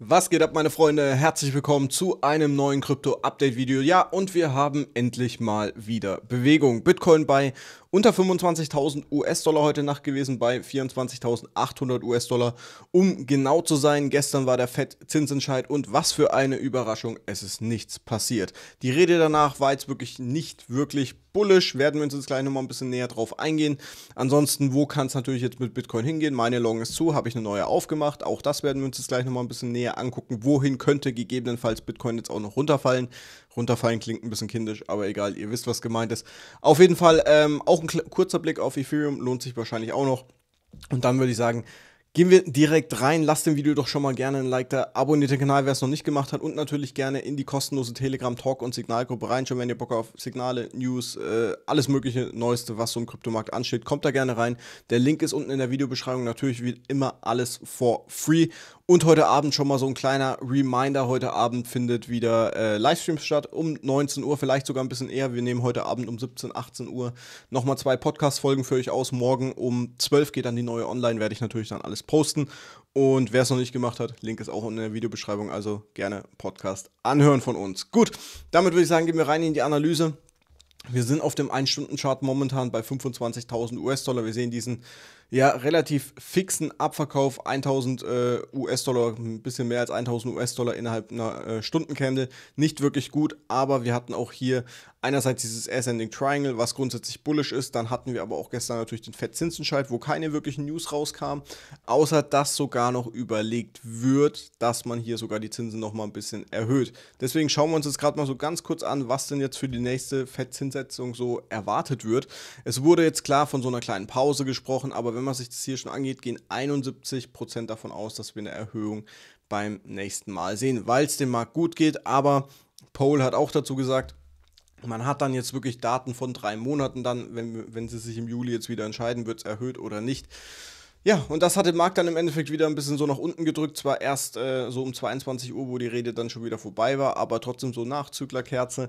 Was geht ab, meine Freunde? Herzlich willkommen zu einem neuen Krypto-Update-Video. Ja, und wir haben endlich mal wieder Bewegung. Bitcoin bei unter 25.000 US-Dollar heute Nacht gewesen bei 24.800 US-Dollar. Um genau zu sein, gestern war der FED-Zinsentscheid und was für eine Überraschung, es ist nichts passiert. Die Rede danach war jetzt wirklich nicht wirklich bullisch, werden wir uns jetzt gleich nochmal ein bisschen näher drauf eingehen. Ansonsten, wo kann es natürlich jetzt mit Bitcoin hingehen? Meine Long ist zu, habe ich eine neue aufgemacht. Auch das werden wir uns jetzt gleich nochmal ein bisschen näher angucken. Wohin könnte gegebenenfalls Bitcoin jetzt auch noch runterfallen? Runterfallen klingt ein bisschen kindisch, aber egal, ihr wisst, was gemeint ist. Auf jeden Fall ähm, auch ein kurzer Blick auf Ethereum, lohnt sich wahrscheinlich auch noch. Und dann würde ich sagen, Gehen wir direkt rein. Lasst dem Video doch schon mal gerne ein Like da. Abonniert den Kanal, wer es noch nicht gemacht hat. Und natürlich gerne in die kostenlose Telegram-Talk- und Signalgruppe rein. Schon wenn ihr Bock auf Signale, News, äh, alles mögliche Neueste, was so im Kryptomarkt ansteht. Kommt da gerne rein. Der Link ist unten in der Videobeschreibung. Natürlich wie immer alles for free. Und heute Abend schon mal so ein kleiner Reminder. Heute Abend findet wieder äh, Livestream statt um 19 Uhr, vielleicht sogar ein bisschen eher. Wir nehmen heute Abend um 17, 18 Uhr nochmal zwei Podcast-Folgen für euch aus. Morgen um 12 geht dann die neue online, werde ich natürlich dann alles posten. Und wer es noch nicht gemacht hat, Link ist auch in der Videobeschreibung, also gerne Podcast anhören von uns. Gut, damit würde ich sagen, gehen wir rein in die Analyse. Wir sind auf dem 1-Stunden-Chart momentan bei 25.000 US-Dollar. Wir sehen diesen ja, relativ fixen Abverkauf, 1000 äh, US-Dollar, ein bisschen mehr als 1000 US-Dollar innerhalb einer äh, Stundencandle. Nicht wirklich gut, aber wir hatten auch hier einerseits dieses Ascending Triangle, was grundsätzlich bullish ist. Dann hatten wir aber auch gestern natürlich den Fettzinsentscheid, wo keine wirklichen News rauskam, außer dass sogar noch überlegt wird, dass man hier sogar die Zinsen nochmal ein bisschen erhöht. Deswegen schauen wir uns jetzt gerade mal so ganz kurz an, was denn jetzt für die nächste Fettzinssetzung so erwartet wird. Es wurde jetzt klar von so einer kleinen Pause gesprochen, aber wenn wenn man sich das hier schon angeht, gehen 71% davon aus, dass wir eine Erhöhung beim nächsten Mal sehen, weil es dem Markt gut geht. Aber Paul hat auch dazu gesagt, man hat dann jetzt wirklich Daten von drei Monaten dann, wenn, wenn sie sich im Juli jetzt wieder entscheiden, wird es erhöht oder nicht. Ja, und das hat den Markt dann im Endeffekt wieder ein bisschen so nach unten gedrückt. Zwar erst äh, so um 22 Uhr, wo die Rede dann schon wieder vorbei war, aber trotzdem so Nachzüglerkerze.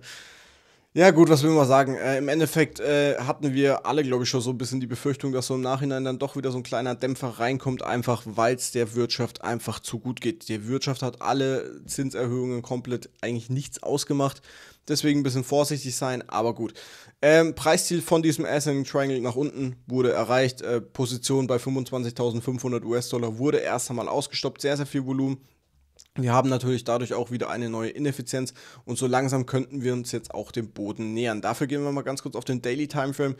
Ja, gut, was will man sagen? Äh, Im Endeffekt äh, hatten wir alle, glaube ich, schon so ein bisschen die Befürchtung, dass so im Nachhinein dann doch wieder so ein kleiner Dämpfer reinkommt, einfach weil es der Wirtschaft einfach zu gut geht. Die Wirtschaft hat alle Zinserhöhungen komplett eigentlich nichts ausgemacht. Deswegen ein bisschen vorsichtig sein, aber gut. Ähm, Preisziel von diesem Ascending Triangle nach unten wurde erreicht. Äh, Position bei 25.500 US-Dollar wurde erst einmal ausgestoppt. Sehr, sehr viel Volumen. Wir haben natürlich dadurch auch wieder eine neue Ineffizienz und so langsam könnten wir uns jetzt auch dem Boden nähern. Dafür gehen wir mal ganz kurz auf den Daily Timeframe,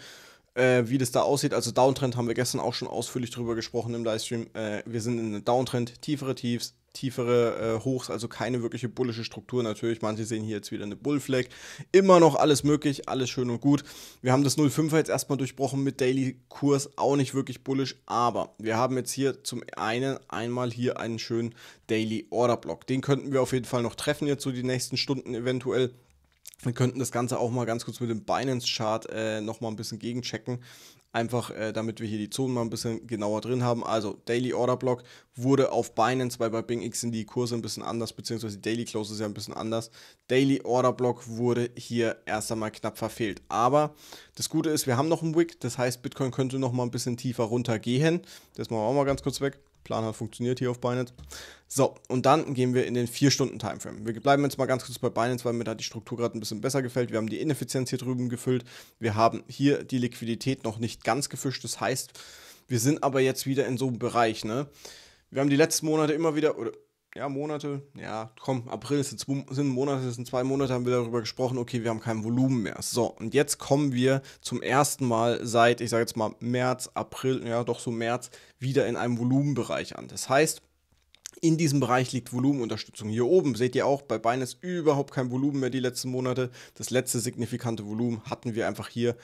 äh, wie das da aussieht. Also Downtrend haben wir gestern auch schon ausführlich drüber gesprochen im Livestream. Äh, wir sind in einem Downtrend, tiefere Tiefs, tiefere äh, Hochs, also keine wirkliche bullische Struktur. Natürlich, manche sehen hier jetzt wieder eine Bullflag. Immer noch alles möglich, alles schön und gut. Wir haben das 05er jetzt erstmal durchbrochen mit Daily-Kurs, auch nicht wirklich bullisch, aber wir haben jetzt hier zum einen einmal hier einen schönen Daily-Order-Block. Den könnten wir auf jeden Fall noch treffen jetzt so die nächsten Stunden eventuell. Wir könnten das Ganze auch mal ganz kurz mit dem Binance-Chart äh, nochmal ein bisschen gegenchecken. Einfach äh, damit wir hier die Zonen mal ein bisschen genauer drin haben. Also Daily Order Block wurde auf Binance, weil bei Bing X sind die Kurse ein bisschen anders, beziehungsweise Daily Close ist ja ein bisschen anders. Daily Order Block wurde hier erst einmal knapp verfehlt. Aber das Gute ist, wir haben noch einen Wick, das heißt Bitcoin könnte nochmal ein bisschen tiefer runtergehen. Das machen wir auch mal ganz kurz weg. Plan hat funktioniert hier auf Binance. So, und dann gehen wir in den 4-Stunden-Timeframe. Wir bleiben jetzt mal ganz kurz bei Binance, weil mir da die Struktur gerade ein bisschen besser gefällt. Wir haben die Ineffizienz hier drüben gefüllt. Wir haben hier die Liquidität noch nicht ganz gefischt. Das heißt, wir sind aber jetzt wieder in so einem Bereich. Ne? Wir haben die letzten Monate immer wieder, oder ja, Monate, ja, komm, April ist jetzt, sind Monate, sind zwei Monate, haben wir darüber gesprochen, okay, wir haben kein Volumen mehr. So, und jetzt kommen wir zum ersten Mal seit, ich sage jetzt mal, März, April, ja, doch so März, wieder in einem Volumenbereich an. Das heißt, in diesem Bereich liegt Volumenunterstützung. Hier oben seht ihr auch bei ist überhaupt kein Volumen mehr die letzten Monate. Das letzte signifikante Volumen hatten wir einfach hier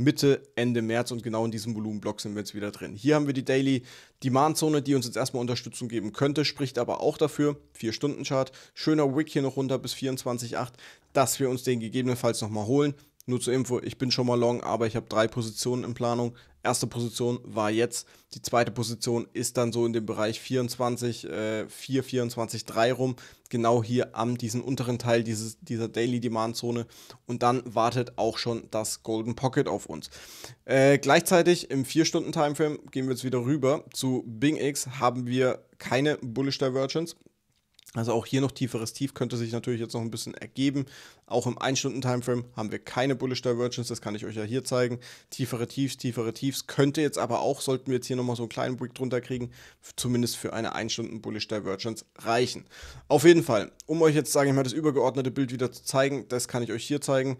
Mitte, Ende März und genau in diesem Volumenblock sind wir jetzt wieder drin. Hier haben wir die Daily Demand Zone, die uns jetzt erstmal Unterstützung geben könnte, spricht aber auch dafür, 4-Stunden-Chart, schöner Wick hier noch runter bis 24,8, dass wir uns den gegebenenfalls nochmal holen. Nur zur Info, ich bin schon mal long, aber ich habe drei Positionen in Planung erste Position war jetzt. Die zweite Position ist dann so in dem Bereich 24, äh, 4, 24, 3 rum. Genau hier am diesem unteren Teil dieses, dieser Daily Demand Zone. Und dann wartet auch schon das Golden Pocket auf uns. Äh, gleichzeitig im 4-Stunden-Timeframe gehen wir jetzt wieder rüber zu Bing X, haben wir keine Bullish Divergence. Also auch hier noch tieferes Tief könnte sich natürlich jetzt noch ein bisschen ergeben. Auch im 1-Stunden-Timeframe haben wir keine Bullish Divergence, das kann ich euch ja hier zeigen. Tiefere Tiefs, tiefere Tiefs könnte jetzt aber auch, sollten wir jetzt hier nochmal so einen kleinen Break drunter kriegen, zumindest für eine 1-Stunden-Bullish Divergence reichen. Auf jeden Fall, um euch jetzt, sage ich mal, das übergeordnete Bild wieder zu zeigen, das kann ich euch hier zeigen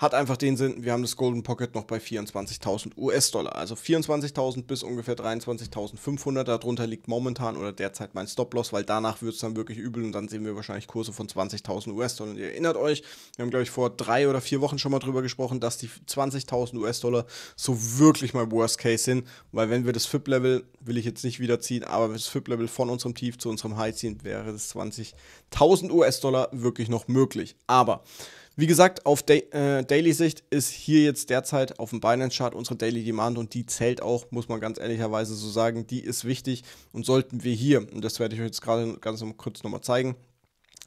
hat einfach den Sinn, wir haben das Golden Pocket noch bei 24.000 US-Dollar. Also 24.000 bis ungefähr 23.500. Darunter liegt momentan oder derzeit mein Stop-Loss, weil danach wird es dann wirklich übel und dann sehen wir wahrscheinlich Kurse von 20.000 US-Dollar. Und ihr erinnert euch, wir haben, glaube ich, vor drei oder vier Wochen schon mal drüber gesprochen, dass die 20.000 US-Dollar so wirklich mal Worst-Case sind, weil wenn wir das FIP-Level, will ich jetzt nicht wiederziehen, aber wenn wir das FIP-Level von unserem Tief zu unserem High ziehen, wäre das 20.000 US-Dollar wirklich noch möglich. Aber wie gesagt, auf da äh, Daily-Sicht ist hier jetzt derzeit auf dem Binance-Chart unsere Daily Demand und die zählt auch, muss man ganz ehrlicherweise so sagen, die ist wichtig und sollten wir hier, und das werde ich euch jetzt gerade ganz kurz nochmal zeigen,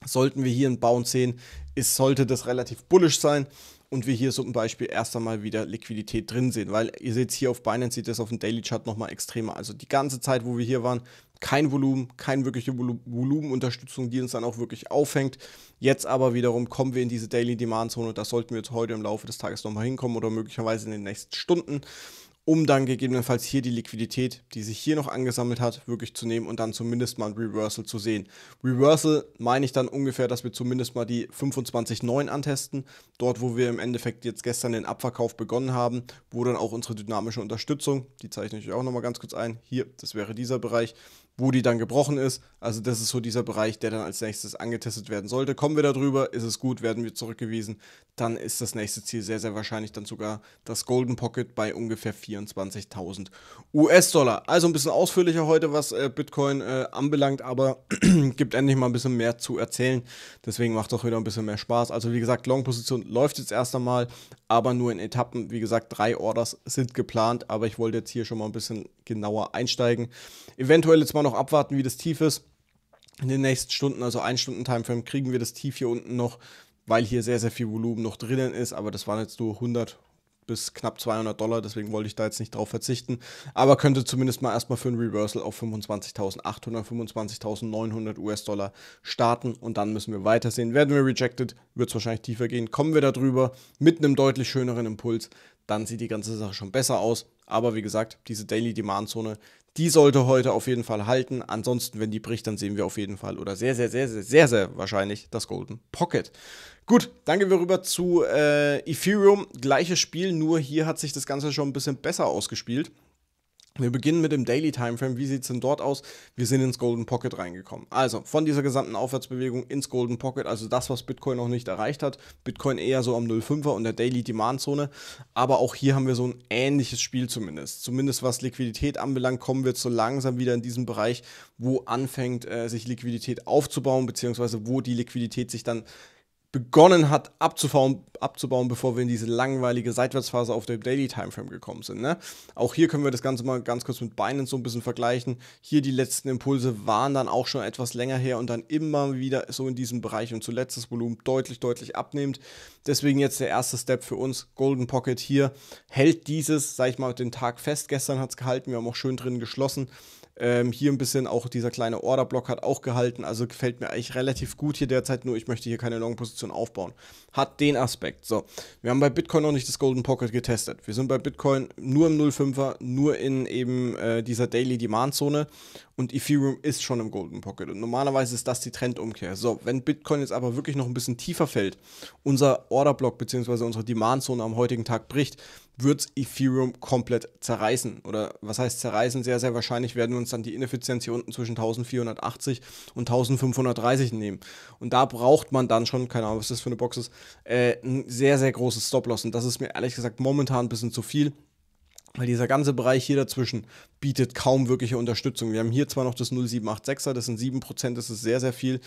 sollten wir hier einen Bounce sehen, ist, sollte das relativ bullisch sein und wir hier zum Beispiel erst einmal wieder Liquidität drin sehen, weil ihr seht hier auf Binance sieht das auf dem Daily Chart nochmal extremer. Also die ganze Zeit, wo wir hier waren, kein Volumen, keine wirkliche Volumenunterstützung, die uns dann auch wirklich aufhängt. Jetzt aber wiederum kommen wir in diese Daily Demand Zone und das sollten wir jetzt heute im Laufe des Tages nochmal hinkommen oder möglicherweise in den nächsten Stunden um dann gegebenenfalls hier die Liquidität, die sich hier noch angesammelt hat, wirklich zu nehmen und dann zumindest mal ein Reversal zu sehen. Reversal meine ich dann ungefähr, dass wir zumindest mal die 25.9 antesten, dort wo wir im Endeffekt jetzt gestern den Abverkauf begonnen haben, wo dann auch unsere dynamische Unterstützung, die zeichne ich euch auch nochmal ganz kurz ein, hier, das wäre dieser Bereich, wo die dann gebrochen ist. Also das ist so dieser Bereich, der dann als nächstes angetestet werden sollte. Kommen wir darüber, ist es gut, werden wir zurückgewiesen, dann ist das nächste Ziel sehr, sehr wahrscheinlich dann sogar das Golden Pocket bei ungefähr 24.000 US-Dollar. Also ein bisschen ausführlicher heute, was äh, Bitcoin äh, anbelangt, aber gibt endlich mal ein bisschen mehr zu erzählen. Deswegen macht doch wieder ein bisschen mehr Spaß. Also wie gesagt, Long-Position läuft jetzt erst einmal, aber nur in Etappen. Wie gesagt, drei Orders sind geplant, aber ich wollte jetzt hier schon mal ein bisschen genauer einsteigen. Eventuell jetzt mal wir noch abwarten, wie das Tief ist. In den nächsten Stunden, also ein Stunden Timeframe, kriegen wir das Tief hier unten noch, weil hier sehr, sehr viel Volumen noch drinnen ist. Aber das waren jetzt nur 100 bis knapp 200 Dollar, deswegen wollte ich da jetzt nicht drauf verzichten. Aber könnte zumindest mal erstmal für ein Reversal auf 25.800, 25.900 US-Dollar starten und dann müssen wir weitersehen. Werden wir rejected, wird es wahrscheinlich tiefer gehen. Kommen wir da drüber mit einem deutlich schöneren Impuls, dann sieht die ganze Sache schon besser aus. Aber wie gesagt, diese Daily Demand Zone, die sollte heute auf jeden Fall halten. Ansonsten, wenn die bricht, dann sehen wir auf jeden Fall oder sehr, sehr, sehr, sehr, sehr, sehr wahrscheinlich das Golden Pocket. Gut, dann gehen wir rüber zu äh, Ethereum. Gleiches Spiel, nur hier hat sich das Ganze schon ein bisschen besser ausgespielt. Wir beginnen mit dem Daily Timeframe. Wie sieht es denn dort aus? Wir sind ins Golden Pocket reingekommen. Also von dieser gesamten Aufwärtsbewegung ins Golden Pocket, also das, was Bitcoin noch nicht erreicht hat. Bitcoin eher so am 0,5er und der Daily Demand Zone. Aber auch hier haben wir so ein ähnliches Spiel zumindest. Zumindest was Liquidität anbelangt, kommen wir so langsam wieder in diesen Bereich, wo anfängt, äh, sich Liquidität aufzubauen, beziehungsweise wo die Liquidität sich dann begonnen hat abzubauen, abzubauen, bevor wir in diese langweilige Seitwärtsphase auf der Daily Timeframe gekommen sind. Ne? Auch hier können wir das Ganze mal ganz kurz mit Binance so ein bisschen vergleichen. Hier die letzten Impulse waren dann auch schon etwas länger her und dann immer wieder so in diesem Bereich und zuletzt das Volumen deutlich, deutlich abnehmend. Deswegen jetzt der erste Step für uns. Golden Pocket hier hält dieses, sag ich mal, den Tag fest. Gestern hat es gehalten, wir haben auch schön drin geschlossen. Ähm, hier ein bisschen auch dieser kleine Orderblock hat auch gehalten, also gefällt mir eigentlich relativ gut hier derzeit, nur ich möchte hier keine Long-Position aufbauen. Hat den Aspekt. So, wir haben bei Bitcoin noch nicht das Golden Pocket getestet. Wir sind bei Bitcoin nur im 0,5er, nur in eben äh, dieser Daily Demand Zone und Ethereum ist schon im Golden Pocket. Und normalerweise ist das die Trendumkehr. So, wenn Bitcoin jetzt aber wirklich noch ein bisschen tiefer fällt, unser Orderblock bzw. unsere Demand Zone am heutigen Tag bricht, wird es Ethereum komplett zerreißen. Oder was heißt zerreißen? Sehr, sehr wahrscheinlich werden wir uns dann die Ineffizienz hier unten zwischen 1480 und 1530 nehmen. Und da braucht man dann schon, keine Ahnung, was das für eine Box ist, äh, ein sehr, sehr großes Stop-Loss. Und das ist mir ehrlich gesagt momentan ein bisschen zu viel. Weil dieser ganze Bereich hier dazwischen bietet kaum wirkliche Unterstützung. Wir haben hier zwar noch das 0786er, das sind 7%, das ist sehr, sehr viel.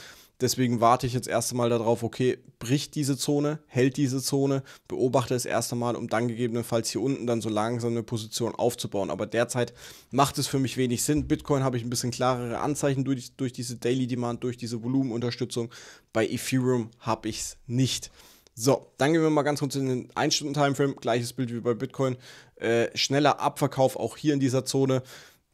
Deswegen warte ich jetzt erst einmal darauf, okay, bricht diese Zone, hält diese Zone, beobachte es erst einmal, um dann gegebenenfalls hier unten dann so langsam eine Position aufzubauen. Aber derzeit macht es für mich wenig Sinn. Bitcoin habe ich ein bisschen klarere Anzeichen durch, durch diese Daily Demand, durch diese Volumenunterstützung. Bei Ethereum habe ich es nicht. So, dann gehen wir mal ganz kurz in den 1-Stunden-Timeframe. Gleiches Bild wie bei Bitcoin. Äh, schneller Abverkauf auch hier in dieser Zone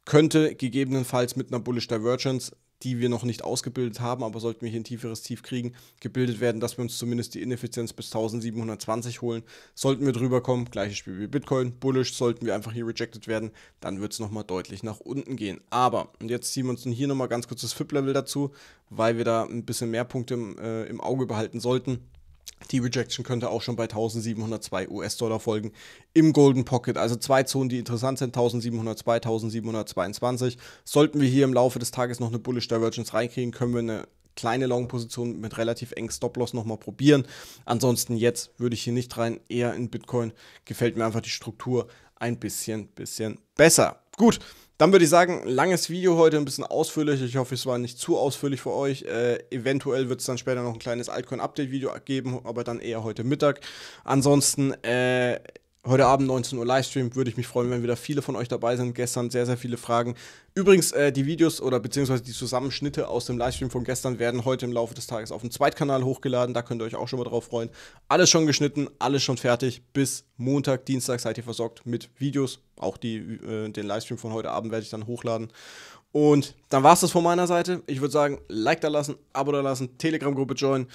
könnte gegebenenfalls mit einer Bullish Divergence die wir noch nicht ausgebildet haben, aber sollten wir hier ein tieferes Tief kriegen, gebildet werden, dass wir uns zumindest die Ineffizienz bis 1720 holen. Sollten wir drüber kommen, gleiches Spiel wie Bitcoin, bullish, sollten wir einfach hier rejected werden, dann wird es nochmal deutlich nach unten gehen. Aber, und jetzt ziehen wir uns hier nochmal ganz kurz das FIP-Level dazu, weil wir da ein bisschen mehr Punkte im, äh, im Auge behalten sollten. Die Rejection könnte auch schon bei 1702 US-Dollar folgen im Golden Pocket. Also zwei Zonen, die interessant sind, 1702, 1722. Sollten wir hier im Laufe des Tages noch eine Bullish Divergence reinkriegen, können wir eine kleine Long-Position mit relativ engen Stop-Loss nochmal probieren. Ansonsten jetzt würde ich hier nicht rein, eher in Bitcoin. Gefällt mir einfach die Struktur ein bisschen, bisschen besser. Gut, dann würde ich sagen, langes Video heute, ein bisschen ausführlich. Ich hoffe, es war nicht zu ausführlich für euch. Äh, eventuell wird es dann später noch ein kleines Altcoin-Update-Video geben, aber dann eher heute Mittag. Ansonsten, äh, Heute Abend 19 Uhr Livestream. Würde ich mich freuen, wenn wieder viele von euch dabei sind. Gestern sehr, sehr viele Fragen. Übrigens, äh, die Videos oder beziehungsweise die Zusammenschnitte aus dem Livestream von gestern werden heute im Laufe des Tages auf dem Zweitkanal hochgeladen. Da könnt ihr euch auch schon mal drauf freuen. Alles schon geschnitten, alles schon fertig. Bis Montag, Dienstag seid ihr versorgt mit Videos. Auch die, äh, den Livestream von heute Abend werde ich dann hochladen. Und dann war es das von meiner Seite. Ich würde sagen, Like da lassen, Abo da lassen, Telegram-Gruppe joinen.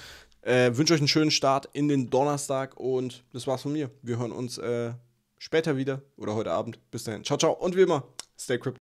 Äh, wünsche euch einen schönen Start in den Donnerstag und das war's von mir. Wir hören uns äh, später wieder oder heute Abend. Bis dahin. Ciao, ciao und wie immer, stay crypto.